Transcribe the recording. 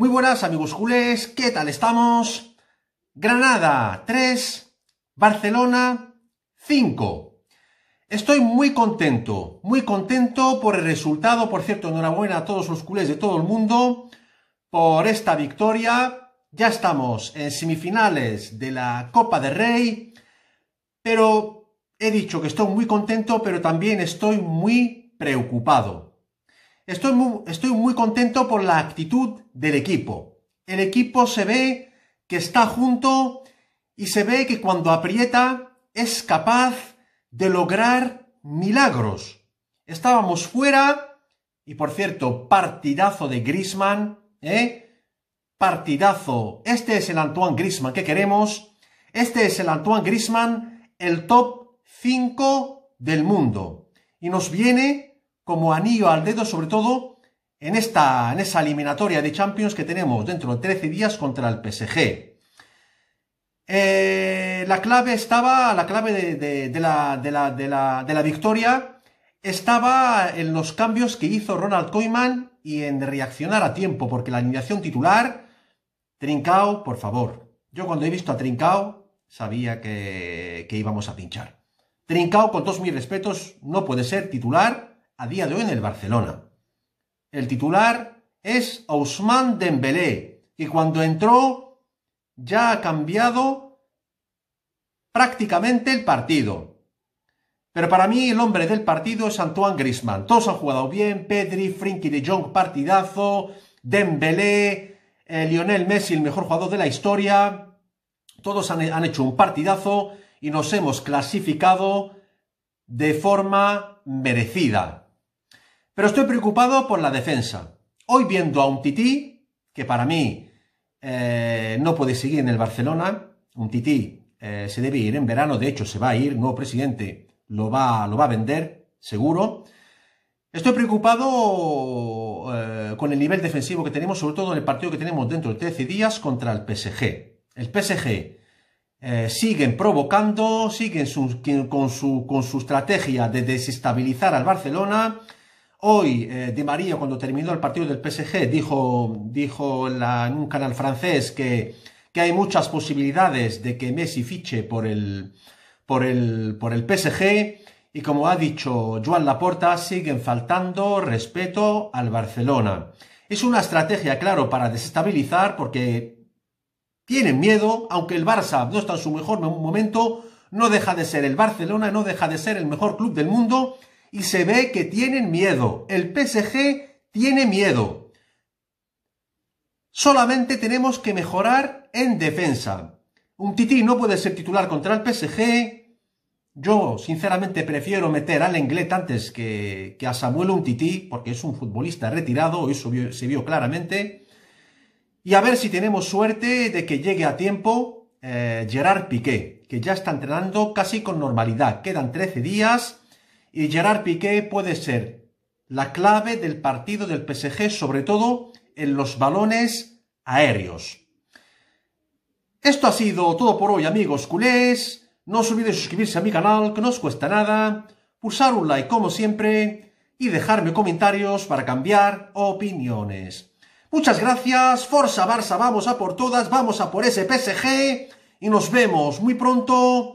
Muy buenas amigos culés, ¿qué tal estamos? Granada 3, Barcelona 5. Estoy muy contento, muy contento por el resultado. Por cierto, enhorabuena a todos los culés de todo el mundo por esta victoria. Ya estamos en semifinales de la Copa de Rey, pero he dicho que estoy muy contento, pero también estoy muy preocupado. Estoy muy, contento por la actitud del equipo. El equipo se ve que está junto y se ve que cuando aprieta es capaz de lograr milagros. Estábamos fuera y por cierto, partidazo de Grisman, ¿eh? Partidazo. Este es el Antoine Grisman que queremos. Este es el Antoine Grisman, el top 5 del mundo. Y nos viene como anillo al dedo, sobre todo en, esta, en esa eliminatoria de Champions que tenemos dentro de 13 días contra el PSG. Eh, la clave estaba, la clave de, la, victoria estaba en los cambios que hizo Ronald Koeman y en reaccionar a tiempo, porque la alineación titular, Trincao, por favor. Yo cuando he visto a Trincao, sabía que, que íbamos a pinchar. Trincao, con todos mis respetos, no puede ser titular a día de hoy en el Barcelona. El titular es Ousmane Dembélé, que cuando entró ya ha cambiado prácticamente el partido. Pero para mí el hombre del partido es Antoine Griezmann. Todos han jugado bien, Pedri, Frinky de Jong, partidazo, Dembélé, eh, Lionel Messi, el mejor jugador de la historia. Todos han, han hecho un partidazo y nos hemos clasificado de forma merecida. Pero estoy preocupado por la defensa. Hoy viendo a un tití, que para mí eh, no puede seguir en el Barcelona, un tití eh, se debe ir en verano, de hecho se va a ir, No, nuevo presidente lo va, lo va a vender, seguro. Estoy preocupado eh, con el nivel defensivo que tenemos, sobre todo en el partido que tenemos dentro de 13 días contra el PSG. El PSG sigue siguen provocando, siguen con, su, con su estrategia de desestabilizar al Barcelona, Hoy de eh, Di María, cuando terminó el partido del PSG, dijo, dijo en un canal francés que, hay muchas posibilidades de que Messi fiche por el, por por el PSG. Y como ha dicho Joan Laporta, siguen faltando respeto al Barcelona. Es una estrategia, claro, para desestabilizar porque tienen miedo, aunque el Barça no está en su mejor momento, no deja de ser el Barcelona, no deja de ser el mejor club del mundo y se ve que tienen miedo. El PSG tiene miedo. Solamente tenemos que mejorar en defensa. Un tití no puede ser titular contra el PSG. Yo, sinceramente, prefiero meter al Lenglet antes que, a Samuel Umtiti, porque es un futbolista retirado, eso se vio claramente. Y a ver si tenemos suerte de que llegue a tiempo eh, Gerard Piqué, que ya está entrenando casi con normalidad. Quedan 13 días y Gerard Piqué puede ser la clave del partido del PSG, sobre todo en los balones aéreos. Esto ha sido todo por hoy, amigos culés. No os olvidéis suscribirse a mi canal, que no os cuesta nada, pulsar un like como siempre y dejarme comentarios para cambiar opiniones. Muchas gracias, Forza Barça, vamos a por todas, vamos a por ese PSG y nos vemos muy pronto